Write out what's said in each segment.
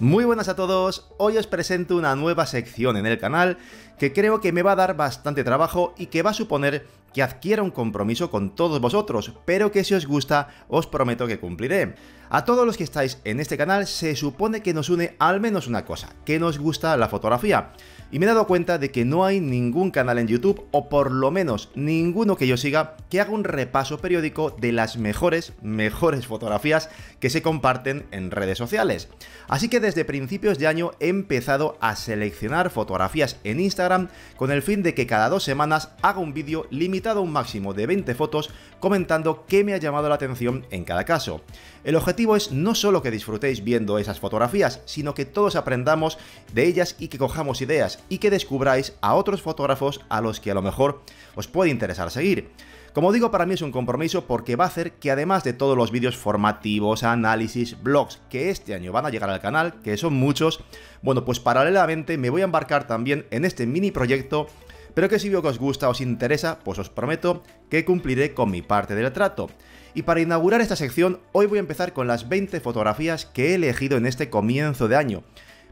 Muy buenas a todos, hoy os presento una nueva sección en el canal que creo que me va a dar bastante trabajo y que va a suponer que adquiera un compromiso con todos vosotros, pero que si os gusta os prometo que cumpliré. A todos los que estáis en este canal se supone que nos une al menos una cosa, que nos gusta la fotografía. Y me he dado cuenta de que no hay ningún canal en YouTube, o por lo menos ninguno que yo siga, que haga un repaso periódico de las mejores, mejores fotografías que se comparten en redes sociales. Así que desde principios de año he empezado a seleccionar fotografías en Instagram con el fin de que cada dos semanas haga un vídeo limitado un máximo de 20 fotos comentando qué me ha llamado la atención en cada caso. El objetivo es no solo que disfrutéis viendo esas fotografías, sino que todos aprendamos de ellas y que cojamos ideas y que descubráis a otros fotógrafos a los que a lo mejor os puede interesar seguir. Como digo, para mí es un compromiso porque va a hacer que además de todos los vídeos formativos, análisis, blogs que este año van a llegar al canal, que son muchos, bueno, pues paralelamente me voy a embarcar también en este mini proyecto pero que si veo que os gusta o os interesa, pues os prometo que cumpliré con mi parte del trato. Y para inaugurar esta sección, hoy voy a empezar con las 20 fotografías que he elegido en este comienzo de año.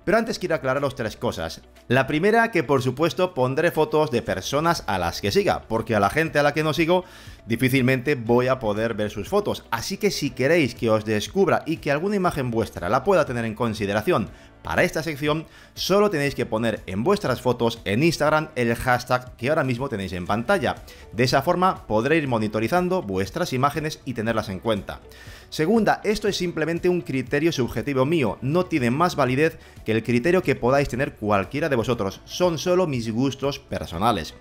Pero antes quiero aclararos tres cosas. La primera, que por supuesto pondré fotos de personas a las que siga, porque a la gente a la que no sigo difícilmente voy a poder ver sus fotos, así que si queréis que os descubra y que alguna imagen vuestra la pueda tener en consideración para esta sección, solo tenéis que poner en vuestras fotos en Instagram el hashtag que ahora mismo tenéis en pantalla. De esa forma podréis ir monitorizando vuestras imágenes y tenerlas en cuenta. Segunda, esto es simplemente un criterio subjetivo mío, no tiene más validez que el criterio que podáis tener cualquiera de vosotros, son solo mis gustos personales.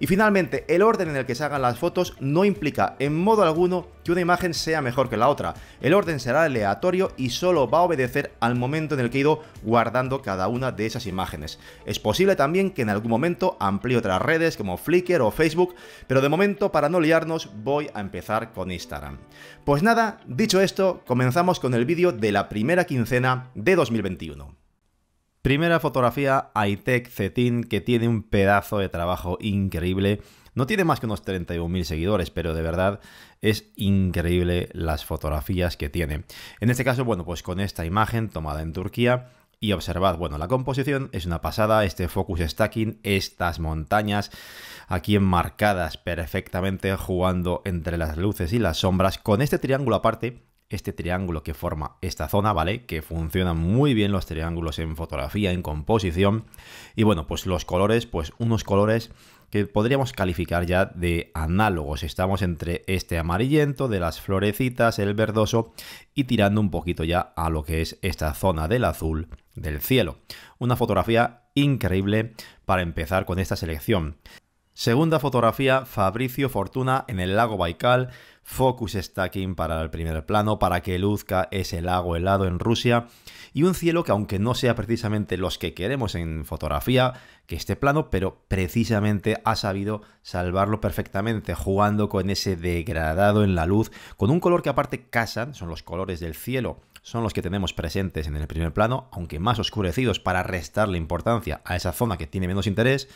Y finalmente, el orden en el que se hagan las fotos no implica en modo alguno que una imagen sea mejor que la otra. El orden será aleatorio y solo va a obedecer al momento en el que he ido guardando cada una de esas imágenes. Es posible también que en algún momento amplíe otras redes como Flickr o Facebook, pero de momento para no liarnos voy a empezar con Instagram. Pues nada, dicho esto, comenzamos con el vídeo de la primera quincena de 2021. Primera fotografía, Aitek Cetin, que tiene un pedazo de trabajo increíble. No tiene más que unos 31.000 seguidores, pero de verdad es increíble las fotografías que tiene. En este caso, bueno, pues con esta imagen tomada en Turquía, y observad, bueno, la composición es una pasada, este focus stacking, estas montañas aquí enmarcadas perfectamente, jugando entre las luces y las sombras, con este triángulo aparte este triángulo que forma esta zona, ¿vale? Que funcionan muy bien los triángulos en fotografía, en composición. Y bueno, pues los colores, pues unos colores que podríamos calificar ya de análogos. Estamos entre este amarillento de las florecitas, el verdoso y tirando un poquito ya a lo que es esta zona del azul del cielo. Una fotografía increíble para empezar con esta selección. Segunda fotografía, Fabricio Fortuna en el lago Baikal focus stacking para el primer plano, para que luzca ese lago helado en Rusia, y un cielo que aunque no sea precisamente los que queremos en fotografía, que este plano, pero precisamente ha sabido salvarlo perfectamente, jugando con ese degradado en la luz, con un color que aparte casan, son los colores del cielo son los que tenemos presentes en el primer plano, aunque más oscurecidos para restarle importancia a esa zona que tiene menos interés.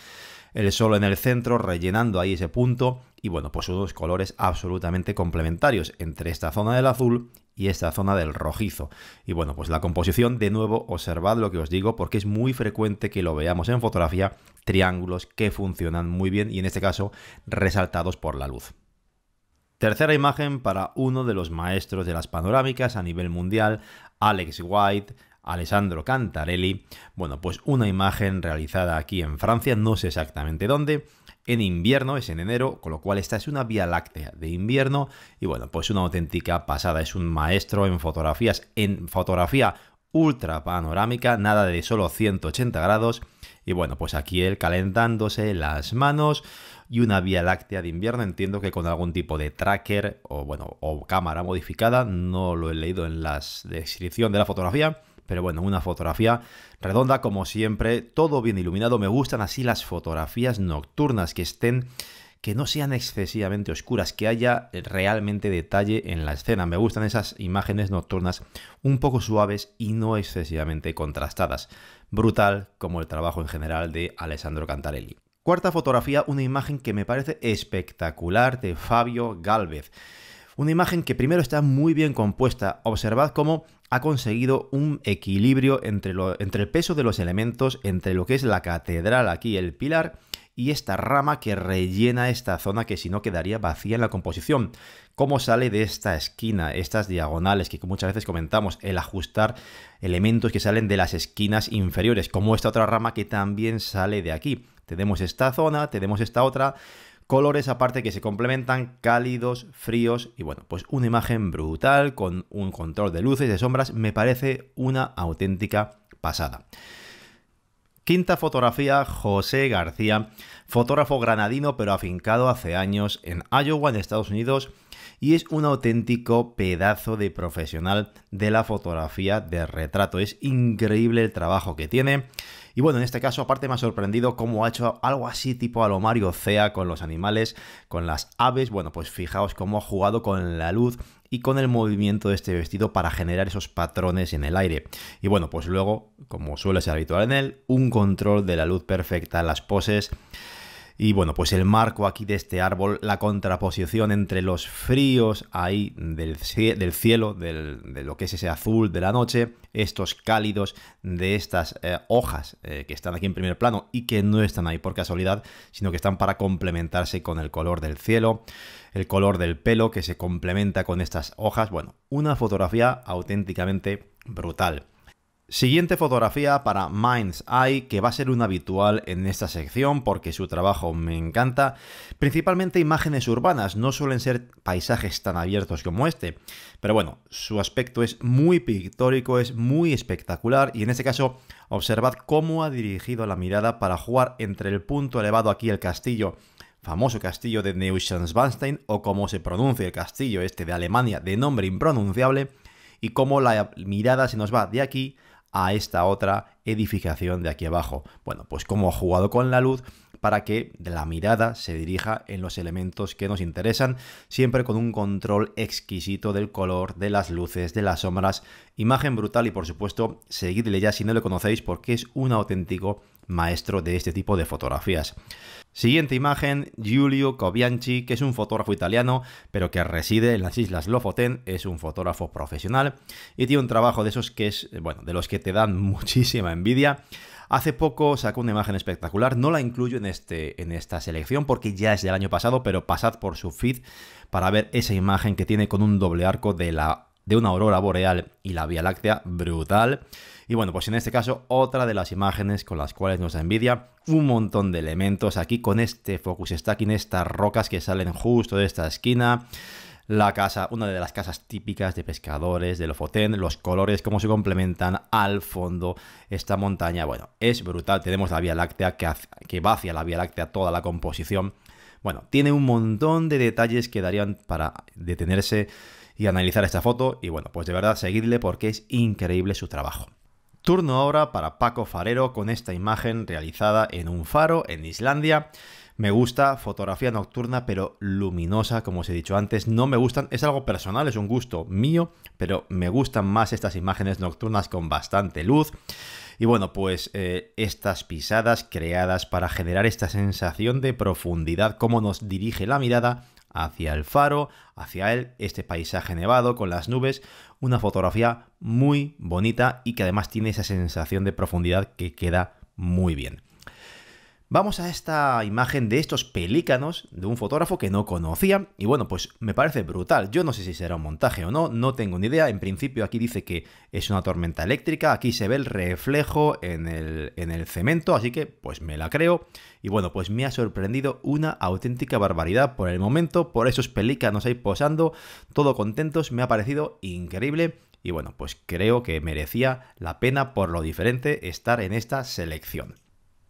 El sol en el centro, rellenando ahí ese punto, y bueno, pues unos colores absolutamente complementarios entre esta zona del azul y esta zona del rojizo. Y bueno, pues la composición, de nuevo, observad lo que os digo, porque es muy frecuente que lo veamos en fotografía, triángulos que funcionan muy bien y en este caso resaltados por la luz. Tercera imagen para uno de los maestros de las panorámicas a nivel mundial, Alex White, Alessandro Cantarelli. Bueno, pues una imagen realizada aquí en Francia, no sé exactamente dónde, en invierno, es en enero, con lo cual esta es una vía láctea de invierno y bueno, pues una auténtica pasada, es un maestro en fotografías, en fotografía ultra panorámica, nada de solo 180 grados y bueno, pues aquí él calentándose las manos y una Vía Láctea de invierno, entiendo que con algún tipo de tracker o, bueno, o cámara modificada, no lo he leído en la descripción de la fotografía, pero bueno, una fotografía redonda como siempre, todo bien iluminado, me gustan así las fotografías nocturnas que estén que no sean excesivamente oscuras, que haya realmente detalle en la escena. Me gustan esas imágenes nocturnas un poco suaves y no excesivamente contrastadas. Brutal como el trabajo en general de Alessandro Cantarelli. Cuarta fotografía, una imagen que me parece espectacular de Fabio Galvez. Una imagen que primero está muy bien compuesta. Observad cómo ha conseguido un equilibrio entre, entre el peso de los elementos, entre lo que es la catedral aquí, el pilar, y esta rama que rellena esta zona que si no quedaría vacía en la composición. ¿Cómo sale de esta esquina, estas diagonales que muchas veces comentamos, el ajustar elementos que salen de las esquinas inferiores, como esta otra rama que también sale de aquí? Tenemos esta zona, tenemos esta otra, colores aparte que se complementan, cálidos, fríos y bueno, pues una imagen brutal con un control de luces, de sombras, me parece una auténtica pasada. Quinta fotografía, José García, fotógrafo granadino pero afincado hace años en Iowa, en Estados Unidos, y es un auténtico pedazo de profesional de la fotografía de retrato. Es increíble el trabajo que tiene. Y bueno, en este caso aparte me ha sorprendido cómo ha hecho algo así tipo a lo Mario Cea con los animales, con las aves. Bueno, pues fijaos cómo ha jugado con la luz y con el movimiento de este vestido para generar esos patrones en el aire. Y bueno, pues luego, como suele ser habitual en él, un control de la luz perfecta, las poses. Y bueno, pues el marco aquí de este árbol, la contraposición entre los fríos ahí del, cielo, de lo que es ese azul de la noche, estos cálidos de estas eh, hojas eh, que están aquí en primer plano y que no están ahí por casualidad, sino que están para complementarse con el color del cielo, el color del pelo que se complementa con estas hojas. Bueno, una fotografía auténticamente brutal. Siguiente fotografía para Mind's Eye, que va a ser un habitual en esta sección porque su trabajo me encanta. Principalmente imágenes urbanas, no suelen ser paisajes tan abiertos como este. Pero bueno, su aspecto es muy pictórico, es muy espectacular y en este caso observad cómo ha dirigido la mirada para jugar entre el punto elevado aquí el castillo famoso castillo de Neuschwanstein o como se pronuncia el castillo este de Alemania de nombre impronunciable y cómo la mirada se nos va de aquí a esta otra edificación de aquí abajo. Bueno, pues como ha jugado con la luz para que la mirada se dirija en los elementos que nos interesan, siempre con un control exquisito del color, de las luces, de las sombras. Imagen brutal y por supuesto, seguidle ya si no lo conocéis porque es un auténtico maestro de este tipo de fotografías. Siguiente imagen, Giulio Cobianchi, que es un fotógrafo italiano, pero que reside en las islas Lofoten, es un fotógrafo profesional y tiene un trabajo de esos que es, eh, bueno, de los que te dan muchísima envidia. Hace poco sacó una imagen espectacular, no la incluyo en, este, en esta selección porque ya es del año pasado, pero pasad por su feed para ver esa imagen que tiene con un doble arco de la de una aurora boreal y la Vía Láctea brutal. Y bueno, pues en este caso otra de las imágenes con las cuales nos da envidia un montón de elementos aquí con este focus en estas rocas que salen justo de esta esquina. La casa, una de las casas típicas de pescadores de Lofoten, los colores, cómo se complementan al fondo esta montaña. Bueno, es brutal. Tenemos la Vía Láctea que, que va hacia la Vía Láctea toda la composición. Bueno, tiene un montón de detalles que darían para detenerse y analizar esta foto. Y bueno, pues de verdad seguirle porque es increíble su trabajo. Turno ahora para Paco Farero con esta imagen realizada en un faro en Islandia. Me gusta fotografía nocturna pero luminosa, como os he dicho antes. No me gustan, es algo personal, es un gusto mío, pero me gustan más estas imágenes nocturnas con bastante luz. Y bueno, pues eh, estas pisadas creadas para generar esta sensación de profundidad, cómo nos dirige la mirada hacia el faro, hacia él, este paisaje nevado con las nubes, una fotografía muy bonita y que además tiene esa sensación de profundidad que queda muy bien. Vamos a esta imagen de estos pelícanos de un fotógrafo que no conocía y bueno, pues me parece brutal. Yo no sé si será un montaje o no, no tengo ni idea. En principio aquí dice que es una tormenta eléctrica, aquí se ve el reflejo en el, en el cemento, así que pues me la creo. Y bueno, pues me ha sorprendido una auténtica barbaridad por el momento, por esos pelícanos ahí posando, todo contentos, me ha parecido increíble. Y bueno, pues creo que merecía la pena por lo diferente estar en esta selección.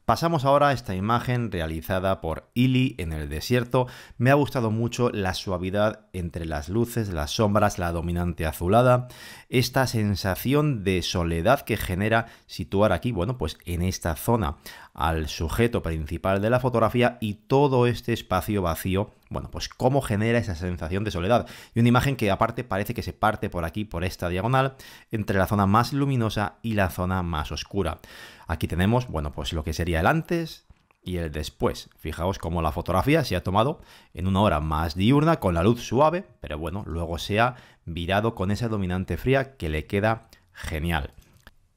Pasamos ahora a esta imagen realizada por Illy en el desierto. Me ha gustado mucho la suavidad entre las luces, las sombras, la dominante azulada, esta sensación de soledad que genera situar aquí, bueno, pues en esta zona al sujeto principal de la fotografía y todo este espacio vacío bueno, pues cómo genera esa sensación de soledad. Y una imagen que aparte parece que se parte por aquí, por esta diagonal, entre la zona más luminosa y la zona más oscura. Aquí tenemos, bueno, pues lo que sería el antes, y el después. Fijaos cómo la fotografía se ha tomado en una hora más diurna, con la luz suave, pero bueno, luego se ha virado con esa dominante fría que le queda genial.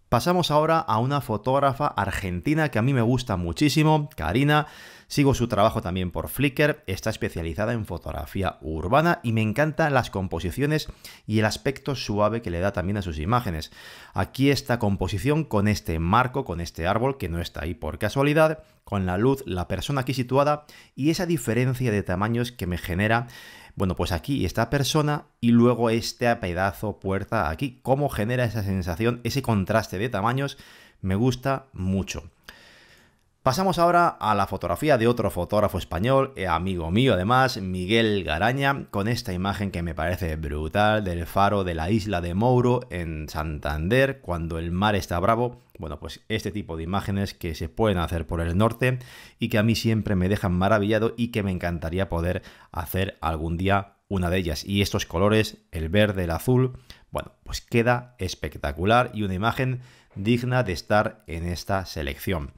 Pasamos ahora a una fotógrafa argentina que a mí me gusta muchísimo, Karina. Sigo su trabajo también por Flickr, está especializada en fotografía urbana y me encantan las composiciones y el aspecto suave que le da también a sus imágenes. Aquí esta composición con este marco, con este árbol que no está ahí por casualidad, con la luz, la persona aquí situada y esa diferencia de tamaños que me genera bueno, pues aquí esta persona y luego este pedazo puerta aquí. ¿Cómo genera esa sensación, ese contraste de tamaños? Me gusta mucho. Pasamos ahora a la fotografía de otro fotógrafo español, eh, amigo mío además, Miguel Garaña, con esta imagen que me parece brutal del faro de la isla de Mouro en Santander cuando el mar está bravo. Bueno, pues este tipo de imágenes que se pueden hacer por el norte y que a mí siempre me dejan maravillado y que me encantaría poder hacer algún día una de ellas. Y estos colores, el verde, el azul, bueno, pues queda espectacular y una imagen digna de estar en esta selección.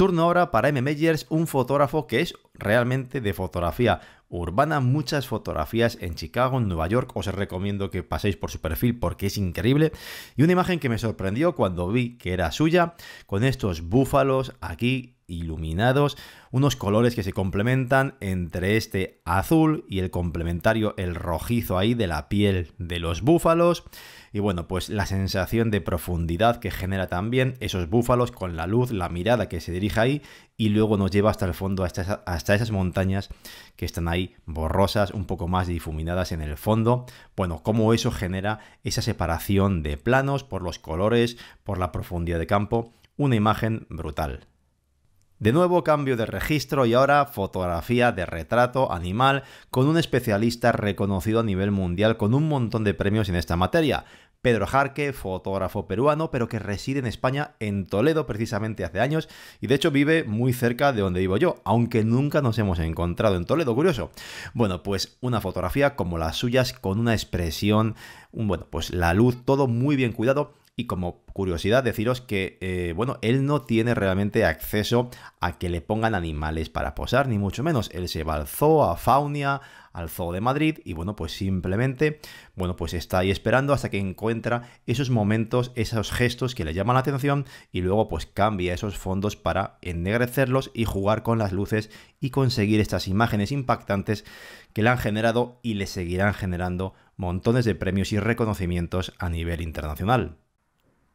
Turno ahora para M. Meyers, un fotógrafo que es realmente de fotografía urbana, muchas fotografías en Chicago, en Nueva York, os recomiendo que paséis por su perfil porque es increíble. Y una imagen que me sorprendió cuando vi que era suya, con estos búfalos aquí iluminados, unos colores que se complementan entre este azul y el complementario, el rojizo ahí de la piel de los búfalos. Y bueno, pues la sensación de profundidad que genera también esos búfalos con la luz, la mirada que se dirige ahí y luego nos lleva hasta el fondo, hasta, esas montañas que están ahí borrosas, un poco más difuminadas en el fondo. Bueno, cómo eso genera esa separación de planos por los colores, por la profundidad de campo. Una imagen brutal. De nuevo cambio de registro y ahora fotografía de retrato animal con un especialista reconocido a nivel mundial con un montón de premios en esta materia. Pedro Jarque, fotógrafo peruano, pero que reside en España, en Toledo precisamente hace años, y de hecho vive muy cerca de donde vivo yo, aunque nunca nos hemos encontrado en Toledo, curioso. Bueno, pues una fotografía como las suyas, con una expresión, bueno, pues la luz, todo muy bien cuidado, y como curiosidad, deciros que, eh, bueno, él no tiene realmente acceso a que le pongan animales para posar, ni mucho menos. Él se va al zoo, a Faunia, al zoo de Madrid, y bueno, pues simplemente, bueno, pues está ahí esperando hasta que encuentra esos momentos, esos gestos que le llaman la atención, y luego pues cambia esos fondos para ennegrecerlos y jugar con las luces y conseguir estas imágenes impactantes que le han generado y le seguirán generando montones de premios y reconocimientos a nivel internacional.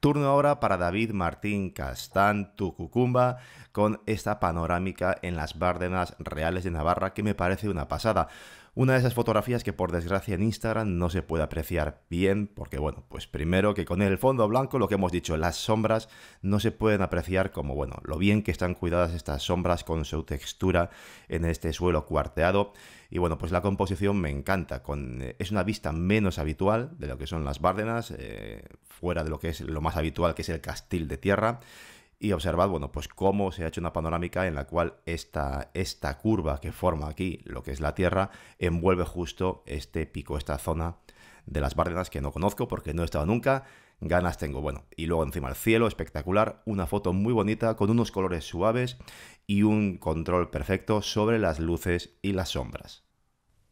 Turno ahora para David Martín Castán Tucucumba con esta panorámica en las Bárdenas Reales de Navarra que me parece una pasada. Una de esas fotografías que por desgracia en Instagram no se puede apreciar bien, porque bueno, pues primero que con el fondo blanco, lo que hemos dicho, las sombras no se pueden apreciar como bueno, lo bien que están cuidadas estas sombras con su textura en este suelo cuarteado. Y bueno, pues la composición me encanta. Con, eh, es una vista menos habitual de lo que son las Bárdenas, eh, fuera de lo que es lo más habitual, que es el castil de tierra y observad, bueno, pues cómo se ha hecho una panorámica en la cual esta, esta curva que forma aquí lo que es la Tierra envuelve justo este pico, esta zona de las Bárdenas que no conozco porque no he estado nunca, ganas tengo. Bueno, y luego encima el cielo, espectacular, una foto muy bonita con unos colores suaves y un control perfecto sobre las luces y las sombras.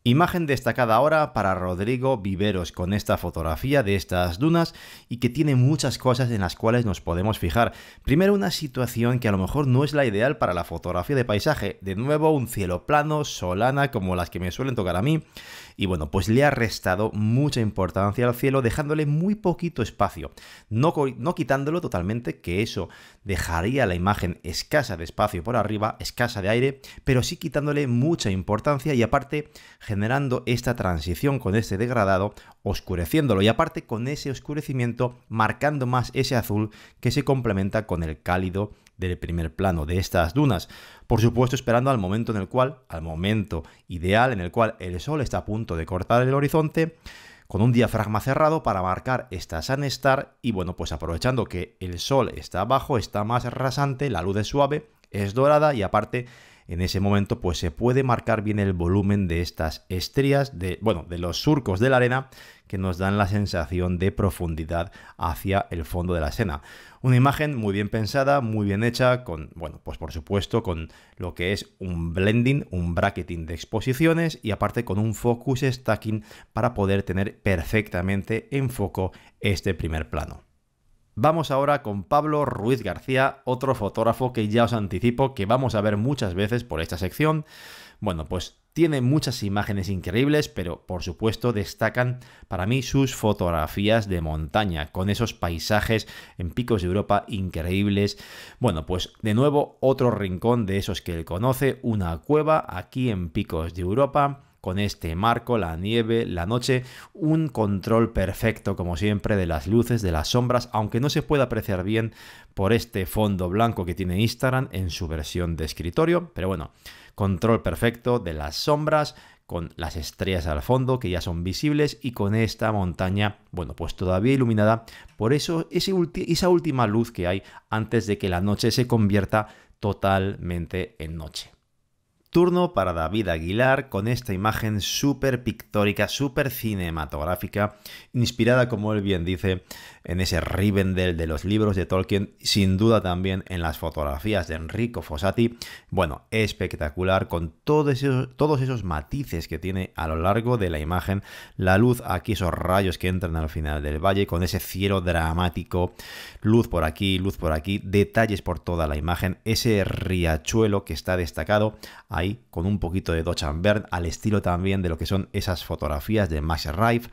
Imagen destacada ahora para Rodrigo Viveros con esta fotografía de estas dunas y que tiene muchas cosas en las cuales nos podemos fijar. Primero una situación que a lo mejor no es la ideal para la fotografía de paisaje. De nuevo un cielo plano, solana como las que me suelen tocar a mí. Y bueno, pues le ha restado mucha importancia al cielo dejándole muy poquito espacio. No, quitándolo totalmente, que eso dejaría la imagen escasa de espacio por arriba, escasa de aire, pero sí quitándole mucha importancia y aparte generando esta transición con este degradado, oscureciéndolo y aparte con ese oscurecimiento marcando más ese azul que se complementa con el cálido del primer plano de estas dunas. Por supuesto, esperando al momento en el cual, al momento ideal en el cual el sol está a punto de cortar el horizonte, con un diafragma cerrado para marcar esta sanestar y bueno, pues aprovechando que el sol está abajo, está más rasante, la luz es suave, es dorada y aparte en ese momento pues se puede marcar bien el volumen de estas estrías, de, bueno, de los surcos de la arena que nos dan la sensación de profundidad hacia el fondo de la escena. Una imagen muy bien pensada, muy bien hecha, con, bueno, pues por supuesto con lo que es un blending, un bracketing de exposiciones y aparte con un focus stacking para poder tener perfectamente en foco este primer plano. Vamos ahora con Pablo Ruiz García, otro fotógrafo que ya os anticipo que vamos a ver muchas veces por esta sección. Bueno, pues tiene muchas imágenes increíbles, pero por supuesto destacan para mí sus fotografías de montaña, con esos paisajes en picos de Europa increíbles. Bueno, pues de nuevo otro rincón de esos que él conoce, una cueva aquí en picos de Europa con este marco, la nieve, la noche, un control perfecto como siempre de las luces, de las sombras, aunque no se puede apreciar bien por este fondo blanco que tiene Instagram en su versión de escritorio, pero bueno, control perfecto de las sombras, con las estrellas al fondo que ya son visibles y con esta montaña, bueno, pues todavía iluminada por eso ese esa última luz que hay antes de que la noche se convierta totalmente en noche. Turno para David Aguilar con esta imagen súper pictórica, súper cinematográfica, inspirada, como él bien dice, en ese Rivendell de los libros de Tolkien, sin duda también en las fotografías de Enrico Fossati. Bueno, espectacular con todos esos, todos esos matices que tiene a lo largo de la imagen, la luz aquí, esos rayos que entran al final del valle, con ese cielo dramático, luz por aquí, luz por aquí, detalles por toda la imagen, ese riachuelo que está destacado con un poquito de Dodge al estilo también de lo que son esas fotografías de Max Rife.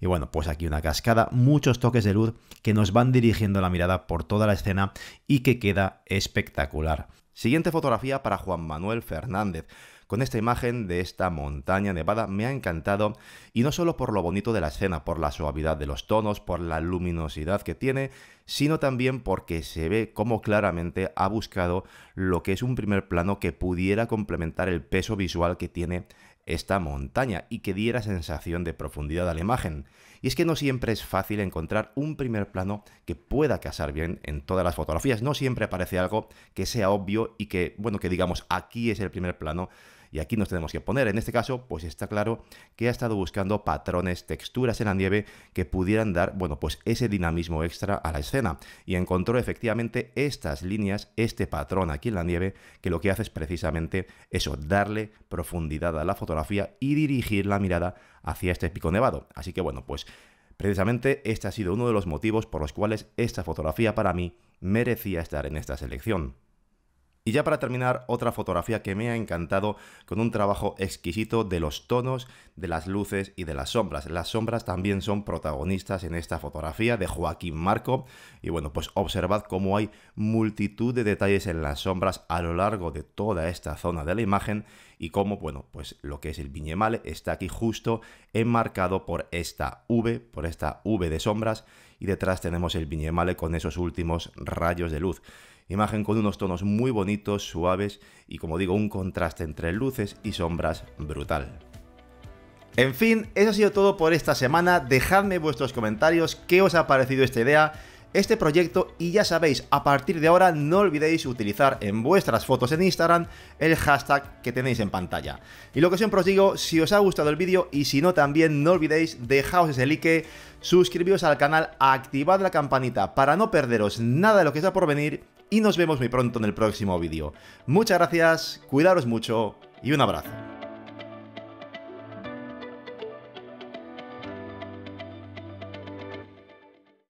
Y bueno, pues aquí una cascada, muchos toques de luz que nos van dirigiendo la mirada por toda la escena y que queda espectacular. Siguiente fotografía para Juan Manuel Fernández con esta imagen de esta montaña nevada me ha encantado y no solo por lo bonito de la escena, por la suavidad de los tonos, por la luminosidad que tiene, sino también porque se ve cómo claramente ha buscado lo que es un primer plano que pudiera complementar el peso visual que tiene esta montaña y que diera sensación de profundidad a la imagen. Y es que no siempre es fácil encontrar un primer plano que pueda casar bien en todas las fotografías. No siempre aparece algo que sea obvio y que, bueno, que digamos, aquí es el primer plano y aquí nos tenemos que poner. En este caso, pues está claro que ha estado buscando patrones, texturas en la nieve que pudieran dar, bueno, pues ese dinamismo extra a la escena y encontró efectivamente estas líneas, este patrón aquí en la nieve, que lo que hace es precisamente eso, darle profundidad a la fotografía y dirigir la mirada hacia este pico nevado. Así que bueno, pues precisamente este ha sido uno de los motivos por los cuales esta fotografía para mí merecía estar en esta selección. Y ya para terminar, otra fotografía que me ha encantado con un trabajo exquisito de los tonos, de las luces y de las sombras. Las sombras también son protagonistas en esta fotografía de Joaquín Marco. Y bueno, pues observad cómo hay multitud de detalles en las sombras a lo largo de toda esta zona de la imagen y cómo, bueno, pues lo que es el viñemale está aquí justo enmarcado por esta V, por esta V de sombras y detrás tenemos el viñemale con esos últimos rayos de luz. Imagen con unos tonos muy bonitos, suaves y como digo, un contraste entre luces y sombras brutal. En fin, eso ha sido todo por esta semana. Dejadme vuestros comentarios, qué os ha parecido esta idea, este proyecto y ya sabéis, a partir de ahora no olvidéis utilizar en vuestras fotos en Instagram el hashtag que tenéis en pantalla. Y lo que siempre os digo, si os ha gustado el vídeo y si no también no olvidéis dejaros ese like, suscribiros al canal, activad la campanita para no perderos nada de lo que está por venir y nos vemos muy pronto en el próximo vídeo. Muchas gracias, cuidaros mucho y un abrazo.